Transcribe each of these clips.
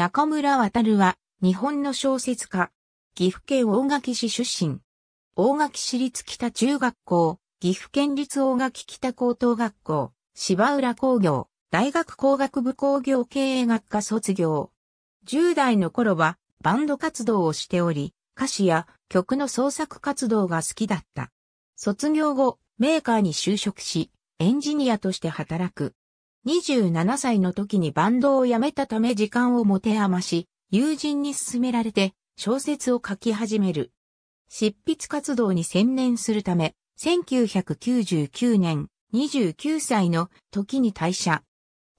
中村渡は、日本の小説家。岐阜県大垣市出身。大垣市立北中学校、岐阜県立大垣北高等学校、芝浦工業、大学工学部工業経営学科卒業。10代の頃は、バンド活動をしており、歌詞や曲の創作活動が好きだった。卒業後、メーカーに就職し、エンジニアとして働く。27歳の時にバンドを辞めたため時間を持て余し、友人に勧められて小説を書き始める。執筆活動に専念するため、1999年29歳の時に退社。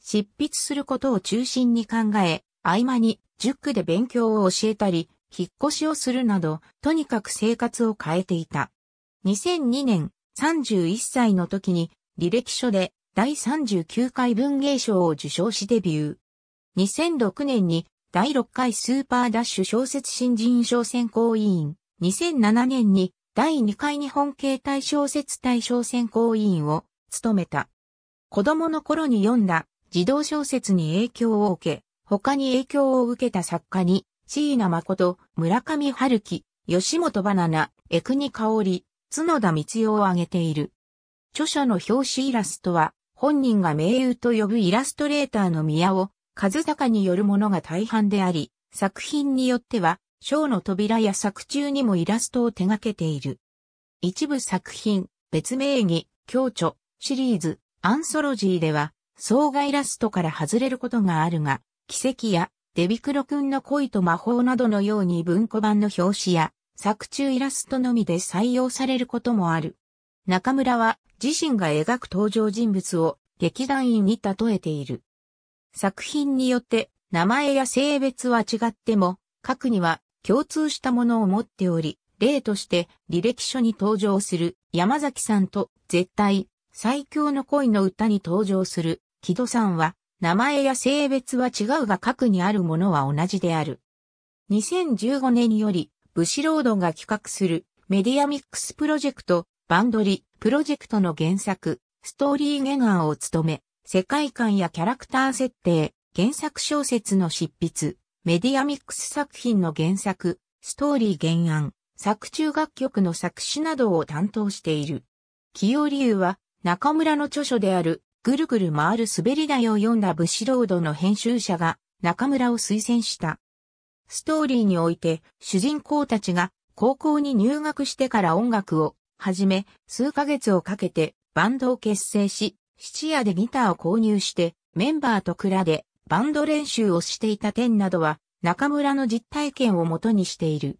執筆することを中心に考え、合間に塾で勉強を教えたり、引っ越しをするなど、とにかく生活を変えていた。2002年31歳の時に履歴書で第39回文芸賞を受賞しデビュー。2006年に第6回スーパーダッシュ小説新人賞選考委員、2007年に第2回日本形態小説大賞選考委員を務めた。子供の頃に読んだ児童小説に影響を受け、他に影響を受けた作家に、椎名誠、村上春樹、吉本バナナ、江国香織、角田光代を挙げている。著者の表紙イラストは、本人が名優と呼ぶイラストレーターの宮尾、和坂によるものが大半であり、作品によっては、ショーの扉や作中にもイラストを手掛けている。一部作品、別名義、共著、シリーズ、アンソロジーでは、総外ラストから外れることがあるが、奇跡や、デビクロ君の恋と魔法などのように文庫版の表紙や、作中イラストのみで採用されることもある。中村は、自身が描く登場人物を劇団員に例えている。作品によって名前や性別は違っても、各には共通したものを持っており、例として履歴書に登場する山崎さんと絶対最強の恋の歌に登場する木戸さんは、名前や性別は違うが各にあるものは同じである。2015年により、武士ロードが企画するメディアミックスプロジェクトバンドリ、プロジェクトの原作、ストーリーゲガーを務め、世界観やキャラクター設定、原作小説の執筆、メディアミックス作品の原作、ストーリー原案、作中楽曲の作詞などを担当している。起用理由は、中村の著書である、ぐるぐる回る滑り台を読んだ武士ロードの編集者が、中村を推薦した。ストーリーにおいて、主人公たちが、高校に入学してから音楽をはじめ、数ヶ月をかけてバンドを結成し、質屋でギターを購入して、メンバーと蔵でバンド練習をしていた点などは、中村の実体験をもとにしている。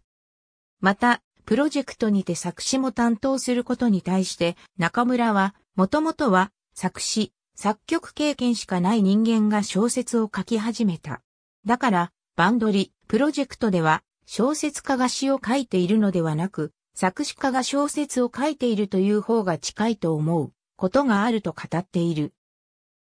また、プロジェクトにて作詞も担当することに対して、中村は、もともとは、作詞、作曲経験しかない人間が小説を書き始めた。だから、バンドリ、プロジェクトでは、小説家が詩を書いているのではなく、作詞家が小説を書いているという方が近いと思うことがあると語っている。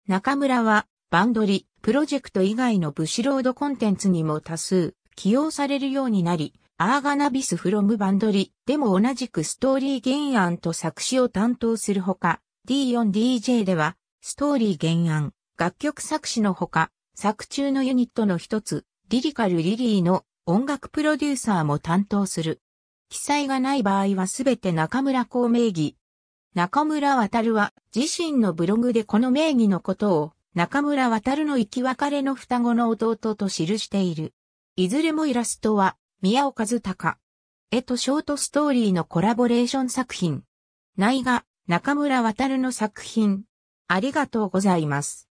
中村は、バンドリ、プロジェクト以外のブシロードコンテンツにも多数起用されるようになり、アーガナビスフロムバンドリでも同じくストーリー原案と作詞を担当するほか、D4DJ では、ストーリー原案、楽曲作詞のほか、作中のユニットの一つ、リリカルリリーの音楽プロデューサーも担当する。記載がない場合はすべて中村公名義。中村渡は自身のブログでこの名義のことを中村渡の生き別れの双子の弟と記している。いずれもイラストは宮尾和隆。絵とショートストーリーのコラボレーション作品。内画、中村渡の作品。ありがとうございます。